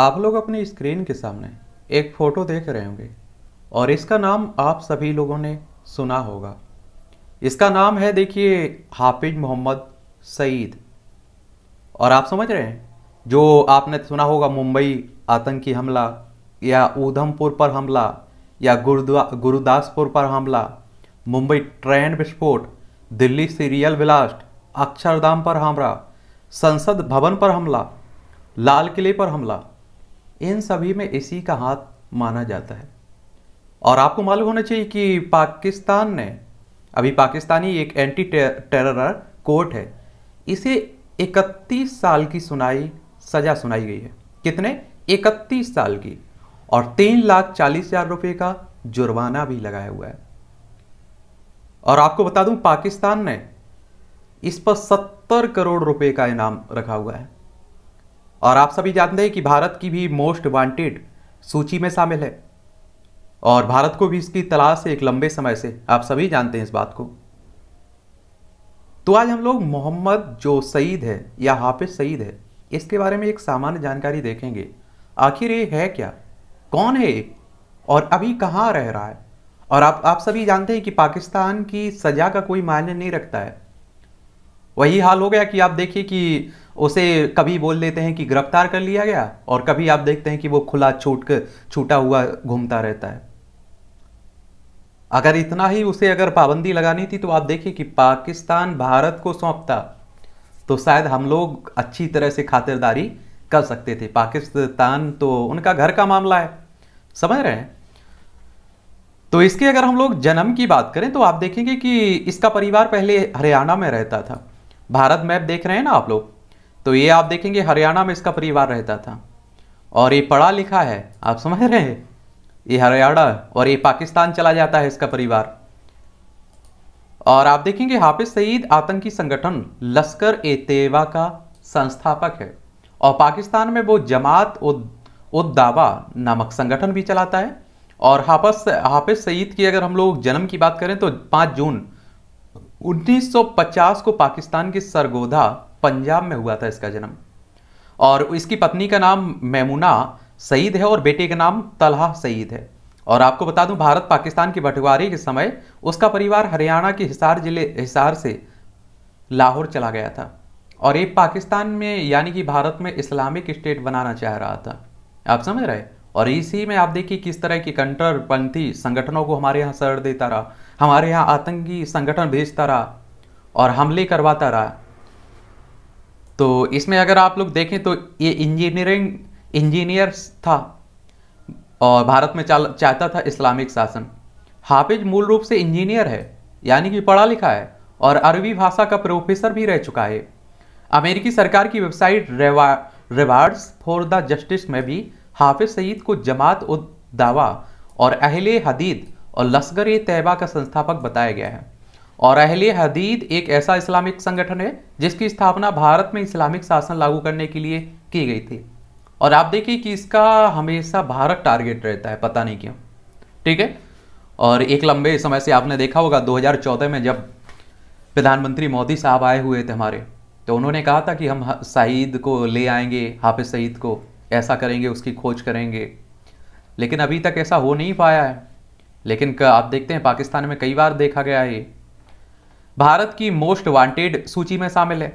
आप लोग अपनी स्क्रीन के सामने एक फ़ोटो देख रहे होंगे और इसका नाम आप सभी लोगों ने सुना होगा इसका नाम है देखिए हाफिज मोहम्मद सईद और आप समझ रहे हैं जो आपने सुना होगा मुंबई आतंकी हमला या ऊधमपुर पर हमला या गुरुद्वा गुरुदासपुर पर हमला मुंबई ट्रेन विस्फोट दिल्ली सीरियल ब्लास्ट अक्षरधाम पर हमला संसद भवन पर हमला लाल किले पर हमला इन सभी में इसी का हाथ माना जाता है और आपको मालूम होना चाहिए कि पाकिस्तान ने अभी पाकिस्तानी एक एंटी टेरर कोर्ट है इसे 31 साल की सुनाई सजा सुनाई गई है कितने 31 साल की और तीन लाख चालीस हजार रुपये का जुर्माना भी लगाया हुआ है और आपको बता दूं पाकिस्तान ने इस पर सत्तर करोड़ रुपए का इनाम रखा हुआ है और आप सभी जानते हैं कि भारत की भी मोस्ट वांटेड सूची में शामिल है और भारत को भी इसकी तलाश एक लंबे समय से आप सभी जानते हैं इस बात को तो आज हम लोग मोहम्मद जो सईद है या हाफिज सईद है इसके बारे में एक सामान्य जानकारी देखेंगे आखिर ये है क्या कौन है और अभी कहाँ रह रहा है और आप आप सभी जानते हैं कि पाकिस्तान की सज़ा का कोई मायने नहीं रखता है वही हाल हो गया कि आप देखिए कि उसे कभी बोल देते हैं कि गिरफ्तार कर लिया गया और कभी आप देखते हैं कि वो खुला छूट छूटा हुआ घूमता रहता है अगर इतना ही उसे अगर पाबंदी लगानी थी तो आप देखिए कि पाकिस्तान भारत को सौंपता तो शायद हम लोग अच्छी तरह से खातिरदारी कर सकते थे पाकिस्तान तो उनका घर का मामला है समझ रहे हैं तो इसके अगर हम लोग जन्म की बात करें तो आप देखेंगे कि इसका परिवार पहले हरियाणा में रहता था भारत मैप देख रहे हैं ना आप लोग तो ये आप देखेंगे हरियाणा में इसका परिवार रहता था और ये पढ़ा लिखा है आप समझ रहे हैं ये हरियाणा और ये पाकिस्तान चला जाता है इसका परिवार और आप देखेंगे हाफिज सईद आतंकी संगठन लश्कर ए तेवा का संस्थापक है और पाकिस्तान में वो जमात उद उद्दावा नामक संगठन भी चलाता है और हाफस हाफिज सईद की अगर हम लोग जन्म की बात करें तो 5 जून 1950 को पाकिस्तान के सरगोधा पंजाब में हुआ था इसका जन्म और इसकी पत्नी का नाम मेमुना सईद है और बेटे का नाम तलहा सईद है और आपको बता दूं भारत पाकिस्तान की बंटवारे के समय उसका परिवार हरियाणा के हिसार जिले हिसार से लाहौर चला गया था और ये पाकिस्तान में यानी कि भारत में इस्लामिक स्टेट बनाना चाह रहा था आप समझ रहे और इसी में आप देखिए किस तरह कंटर पंथी संगठनों को हमारे यहाँ सर देता रहा हमारे यहाँ आतंकी संगठन भेजता रहा और हमले करवाता रहा तो इसमें अगर आप लोग देखें तो ये इंजीनियरिंग इंजीनियर था और भारत में चाहता था इस्लामिक शासन हाफिज मूल रूप से इंजीनियर है यानी कि पढ़ा लिखा है और अरबी भाषा का प्रोफेसर भी रह चुका है अमेरिकी सरकार की website rewards for the justice में भी हाफिज सईद को जमात उद दावा और अहले हदीद और लश्कर ए तैयबा का संस्थापक बताया गया है और अहले हदीद एक ऐसा इस्लामिक संगठन है जिसकी स्थापना भारत में इस्लामिक शासन लागू करने के लिए की गई थी और आप देखिए कि इसका हमेशा भारत टारगेट रहता है पता नहीं क्यों ठीक है और एक लंबे समय से आपने देखा होगा 2014 में जब प्रधानमंत्री मोदी साहब आए हुए थे हमारे तो उन्होंने कहा था कि हम सईद को ले आएंगे हाफिज सईद को ऐसा करेंगे उसकी खोज करेंगे लेकिन अभी तक ऐसा हो नहीं पाया है लेकिन आप देखते हैं पाकिस्तान में कई बार देखा गया है भारत की मोस्ट वांटेड सूची में शामिल है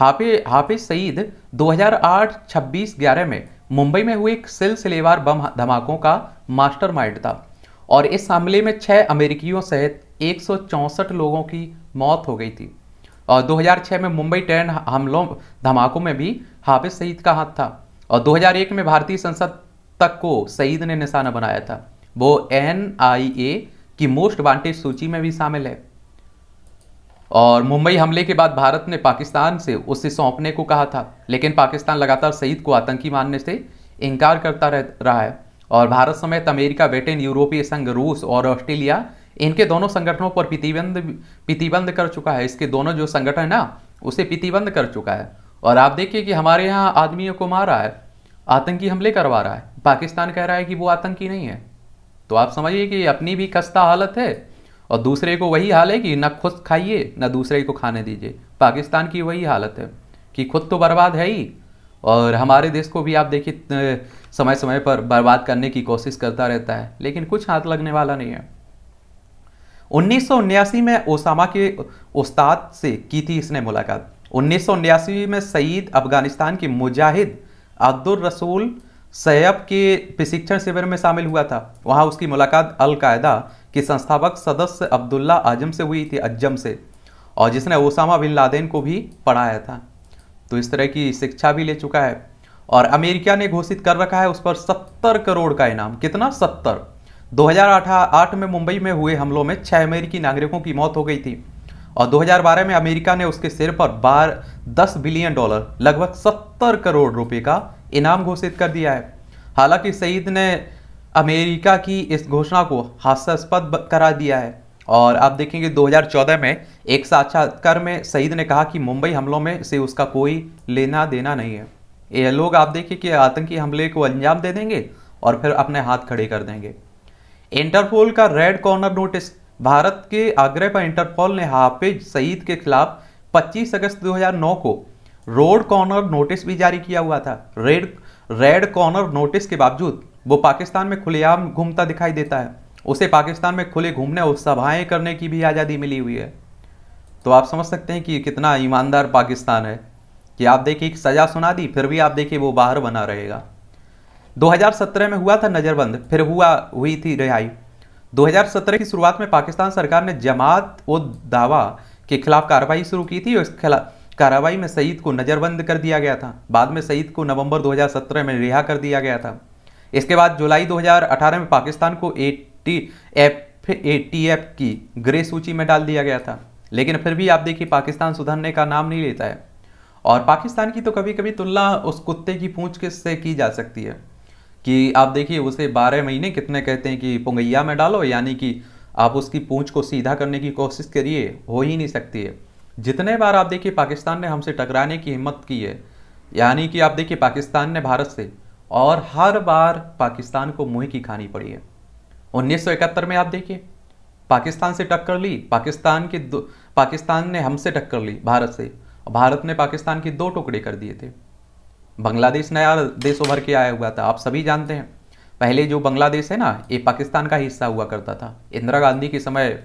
हाफि हाफिज सईद 2008-26-11 में मुंबई में हुए एक सिलसिलेवार बम धमाकों का मास्टरमाइंड था और इस हमले में छः अमेरिकियों सहित एक लोगों की मौत हो गई थी और 2006 में मुंबई ट्रेन हमलों धमाकों में भी हाफिज सईद का हाथ था और 2001 में भारतीय संसद तक को सईद ने निशाना बनाया था वो एन की मोस्ट वांटेड सूची में भी शामिल है और मुंबई हमले के बाद भारत ने पाकिस्तान से उसे सौंपने को कहा था लेकिन पाकिस्तान लगातार सईद को आतंकी मानने से इनकार करता रह रहा है और भारत समेत अमेरिका ब्रिटेन यूरोपीय संघ रूस और ऑस्ट्रेलिया इनके दोनों संगठनों पर प्रतिबंध प्रतिबंध कर चुका है इसके दोनों जो संगठन है ना उसे प्रतिबंध कर चुका है और आप देखिए कि हमारे यहाँ आदमियों को मार रहा है आतंकी हमले करवा रहा है पाकिस्तान कह रहा है कि वो आतंकी नहीं है तो आप समझिए कि अपनी भी खस्ता हालत है और दूसरे को वही हाल है कि ना खुद खाइए ना दूसरे को खाने दीजिए पाकिस्तान की वही हालत है कि खुद तो बर्बाद है ही और हमारे देश को भी आप देखिए समय समय पर बर्बाद करने की कोशिश करता रहता है लेकिन कुछ हाथ लगने वाला नहीं है उन्नीस में ओसामा के उस्ताद से की थी इसने मुलाकात उन्नीस में सईद अफगानिस्तान के मुजाहिद अब्दुल रसूल सैब के प्रशिक्षण शिविर में शामिल हुआ था वहाँ उसकी मुलाकात अलकायदा की संस्थापक सदस्य अब्दुल्ला आजम से हुई थी अज्जम से और जिसने ओसामा बिन लादेन को भी पढ़ाया था तो इस तरह की शिक्षा भी ले चुका है और अमेरिका ने घोषित कर रखा है उस पर सत्तर करोड़ का इनाम कितना सत्तर 2008 में मुंबई में हुए हमलों में छह अमेरिकी नागरिकों की मौत हो गई थी और 2012 में अमेरिका ने उसके सिर पर बार 10 बिलियन डॉलर लगभग 70 करोड़ रुपए का इनाम घोषित कर दिया है हालांकि सईद ने अमेरिका की इस घोषणा को हास्यास्पद करा दिया है और आप देखेंगे 2014 में एक साक्षात्कार में सईद ने कहा कि मुंबई हमलों में से उसका कोई लेना देना नहीं है ये लोग आप देखिए कि आतंकी हमले को अंजाम दे देंगे और फिर अपने हाथ खड़े कर देंगे इंटरपोल का रेड कॉर्नर नोटिस भारत के आग्रह पर इंटरपोल ने हाफिज सईद के खिलाफ 25 अगस्त 2009 को रोड कॉर्नर नोटिस भी जारी किया हुआ था रेड रेड कॉर्नर नोटिस के बावजूद वो पाकिस्तान में खुलेआम घूमता दिखाई देता है उसे पाकिस्तान में खुले घूमने और सभाएँ करने की भी आज़ादी मिली हुई है तो आप समझ सकते हैं कि कितना ईमानदार पाकिस्तान है कि आप देखिए एक सज़ा सुना दी फिर भी आप देखिए वो बाहर बना रहेगा 2017 में हुआ था नज़रबंद फिर हुआ हुई थी रिहाई 2017 की शुरुआत में पाकिस्तान सरकार ने जमात व दावा के खिलाफ कार्रवाई शुरू की थी और इस खिलाफ कार्रवाई में सईद को नज़रबंद कर दिया गया था बाद में सईद को नवंबर 2017 में रिहा कर दिया गया था इसके बाद जुलाई 2018 में पाकिस्तान को A T F A T F की ग्रे सूची में डाल दिया गया था लेकिन फिर भी आप देखिए पाकिस्तान सुधरने का नाम नहीं लेता है और पाकिस्तान की तो कभी कभी तुलना उस कुत्ते की पूँछ के से की जा सकती है कि आप देखिए उसे बारह महीने कितने कहते हैं कि पुंगैया में डालो यानी कि आप उसकी पूँछ को सीधा करने की कोशिश करिए हो ही नहीं सकती है जितने बार आप देखिए पाकिस्तान ने हमसे टकराने की हिम्मत की है यानी कि आप देखिए पाकिस्तान ने भारत से और हर बार पाकिस्तान को मुंह की खानी पड़ी है उन्नीस में आप देखिए पाकिस्तान से टक्कर ली पाकिस्तान की पाकिस्तान ने हमसे टक्कर ली भारत से भारत ने पाकिस्तान की दो टुकड़े कर दिए थे बांग्लादेश नया देश उभर के आया हुआ था आप सभी जानते हैं पहले जो बांग्लादेश है ना ये पाकिस्तान का हिस्सा हुआ करता था इंदिरा गांधी के समय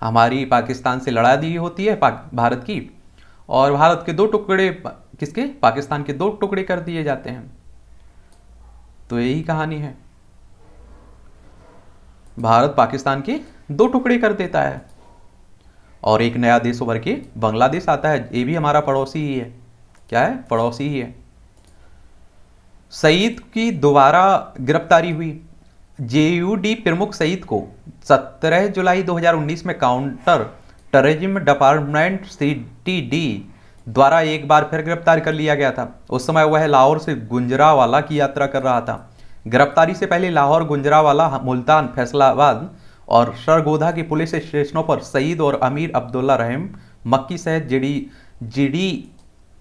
हमारी पाकिस्तान से लड़ा दी होती है भारत की और भारत के दो टुकड़े किसके पाकिस्तान के दो टुकड़े कर दिए जाते हैं तो यही कहानी है भारत पाकिस्तान के दो टुकड़े कर देता है और एक नया देश उभर के बांग्लादेश आता है ये भी हमारा पड़ोसी ही है क्या है पड़ोसी ही है सईद की दोबारा गिरफ्तारी हुई जेयूडी प्रमुख सईद को 17 जुलाई 2019 में counter terrorism department C T D द्वारा एक बार फिर गिरफ्तार कर लिया गया था उस समय वह लाहौर से गुंजरावाला की यात्रा कर रहा था गिरफ्तारी से पहले लाहौर गुंजरावाला मुल्तान फैसलाबाद और सरगोधा की पुलिस स्टेशनों पर सईद और अमीर अब्दुल्ला रहीम मक्की सहित JD JD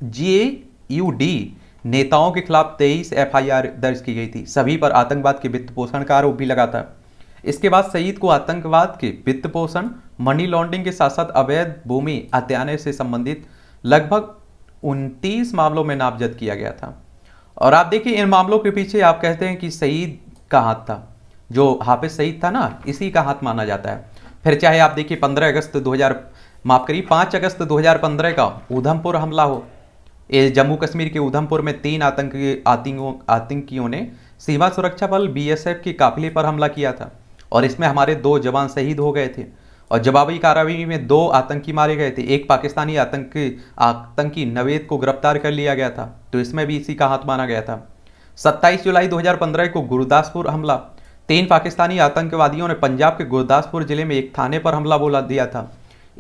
J U D नेताओं के खिलाफ 23 एफआईआर दर्ज की गई थी सभी पर आतंकवाद के वित्त पोषण का आरोप भी लगा था इसके बाद सईद को आतंकवाद के वित्त पोषण मनी लॉन्ड्रिंग के साथ साथ अवैध भूमि हत्याने से संबंधित लगभग उनतीस मामलों में नामजद किया गया था और आप देखिए इन मामलों के पीछे आप कहते हैं कि सईद का हाथ था जो हाफिज सईद था ना इसी का हाथ माना जाता है फिर चाहे आप देखिए 15 अगस्त 2000 माफ करिए 5 अगस्त 2015 का उधमपुर हमला हो ये जम्मू कश्मीर के उधमपुर में तीन आतंकी आतंकियों आतंकियों ने सीमा सुरक्षा बल बीएसएफ के काफिले पर हमला किया था और इसमें हमारे दो जवान शहीद हो गए थे और जवाबी कार्रवाई में दो आतंकी मारे गए थे एक पाकिस्तानी आतंकी आतंकी नवेद को गिरफ्तार कर लिया गया था तो इसमें भी इसी का हाथ माना गया था 27 जुलाई 2015 को गुरदासपुर हमला तीन पाकिस्तानी आतंकवादियों ने पंजाब के गुरदासपुर जिले में एक थाने पर हमला बोला दिया था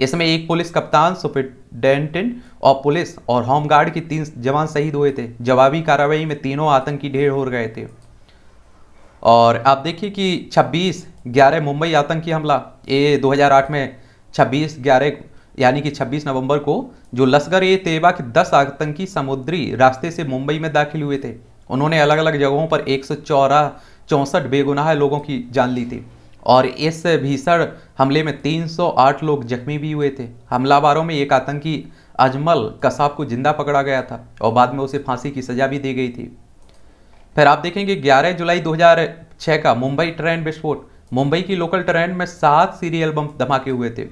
इसमें एक पुलिस कप्तान सुपरिटेंडेंट और पुलिस और होमगार्ड के तीन जवान शहीद हुए थे जवाबी कार्रवाई में तीनों आतंकी ढेर हो गए थे और आप देखिए कि 26 ग्यारह मुंबई आतंकी हमला ये 2008 में 26 ग्यारह यानी कि 26 नवंबर को जो लश्कर ए तेबा के 10 आतंकी समुद्री रास्ते से मुंबई में दाखिल हुए थे उन्होंने अलग अलग जगहों पर एक सौ चौंसठ बेगुनाह लोगों की जान ली थी और इस भीषण हमले में 308 लोग जख्मी भी हुए थे हमलावरों में एक आतंकी अजमल कसाब को जिंदा पकड़ा गया था और बाद में उसे फांसी की सजा भी दी गई थी फिर आप देखेंगे 11 जुलाई 2006 का मुंबई ट्रेन विस्फोट मुंबई की लोकल ट्रेन में सात सीरियल बम धमाके हुए थे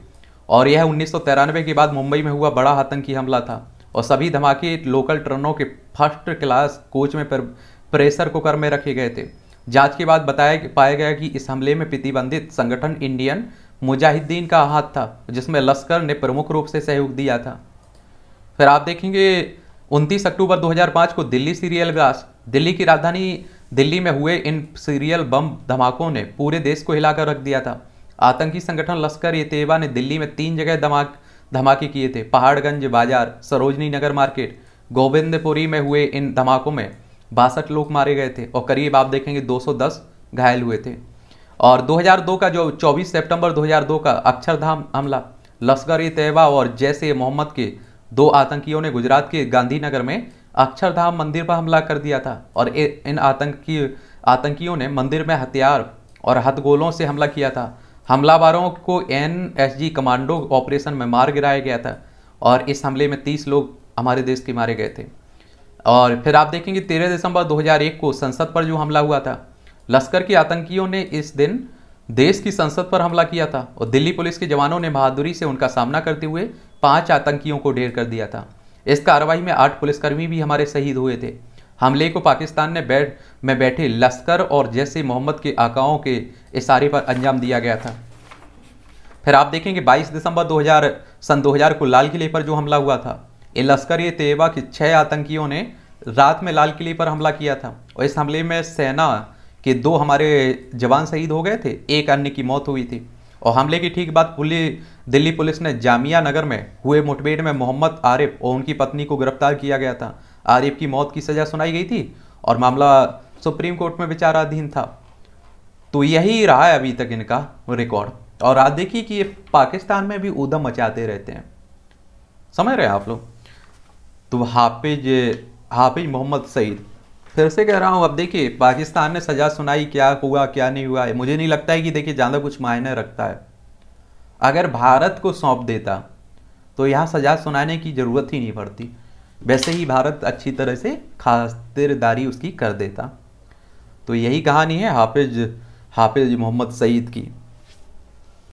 और यह उन्नीस के बाद मुंबई में हुआ बड़ा आतंकी हमला था और सभी धमाके लोकल ट्रेनों के फर्स्ट क्लास कोच में प्रेशर कुकर में रखे गए थे जांच के बाद बताया पाया गया कि इस हमले में प्रतिबंधित संगठन इंडियन मुजाहिदीन का हाथ था जिसमें लश्कर ने प्रमुख रूप से सहयोग दिया था फिर आप देखेंगे 29 अक्टूबर 2005 को दिल्ली सीरियल ब्लास्ट दिल्ली की राजधानी दिल्ली में हुए इन सीरियल बम धमाकों ने पूरे देश को हिलाकर रख दिया था आतंकी संगठन लश्कर ए तेबा ने दिल्ली में तीन जगह धमाक धमाके किए थे पहाड़गंज बाजार सरोजनी नगर मार्केट गोविंदपुरी में हुए इन धमाकों में बासठ लोग मारे गए थे और करीब आप देखेंगे 210 घायल हुए थे और 2002 का जो 24 सितंबर 2002 का अक्षरधाम हमला लश्कर ए तैयबा और जैसे मोहम्मद के दो आतंकियों ने गुजरात के गांधीनगर में अक्षरधाम मंदिर पर हमला कर दिया था और इन आतंकी आतंकियों ने मंदिर में हथियार और हथगोलों से हमला किया था हमलावरों को एन कमांडो ऑपरेशन में मार गिराया गया था और इस हमले में तीस लोग हमारे देश के मारे गए थे और फिर आप देखेंगे तेरह दिसंबर 2001 को संसद पर जो हमला हुआ था लश्कर के आतंकियों ने इस दिन देश की संसद पर हमला किया था और दिल्ली पुलिस के जवानों ने बहादुरी से उनका सामना करते हुए पांच आतंकियों को ढेर कर दिया था इस कार्रवाई में आठ पुलिसकर्मी भी हमारे शहीद हुए थे हमले को पाकिस्तान ने बैठ में बैठे लश्कर और जैसे मोहम्मद के आकाओं के इशारे पर अंजाम दिया गया था फिर आप देखेंगे 22 दिसंबर 2000 सन 2000 को लाल किले पर जो हमला हुआ था ये लश्कर तेवा के छः आतंकियों ने रात में लाल किले पर हमला किया था और इस हमले में सेना के दो हमारे जवान शहीद हो गए थे एक अन्य की मौत हुई थी और हमले की ठीक बात पुलिस दिल्ली पुलिस ने जामिया नगर में हुए मुठभेड़ में मोहम्मद आरिफ और उनकी पत्नी को गिरफ्तार किया गया था आरिफ की मौत की सजा सुनाई गई थी और मामला सुप्रीम कोर्ट में विचाराधीन था तो यही रहा है अभी तक इनका रिकॉर्ड और आप देखिए कि ये पाकिस्तान में भी ऊधम मचाते रहते हैं समझ रहे हैं आप लोग तो हाफिज हाफिज मोहम्मद सईद फिर से कह रहा हूँ अब देखिए पाकिस्तान ने सज़ा सुनाई क्या हुआ क्या नहीं हुआ है मुझे नहीं लगता है कि देखिए ज़्यादा कुछ मायने रखता है अगर भारत को सौंप देता तो यहाँ सज़ा सुनाने की ज़रूरत ही नहीं पड़ती वैसे ही भारत अच्छी तरह से खातिरदारी उसकी कर देता तो यही कहानी है हाफिज हाफिज मोहम्मद सईद की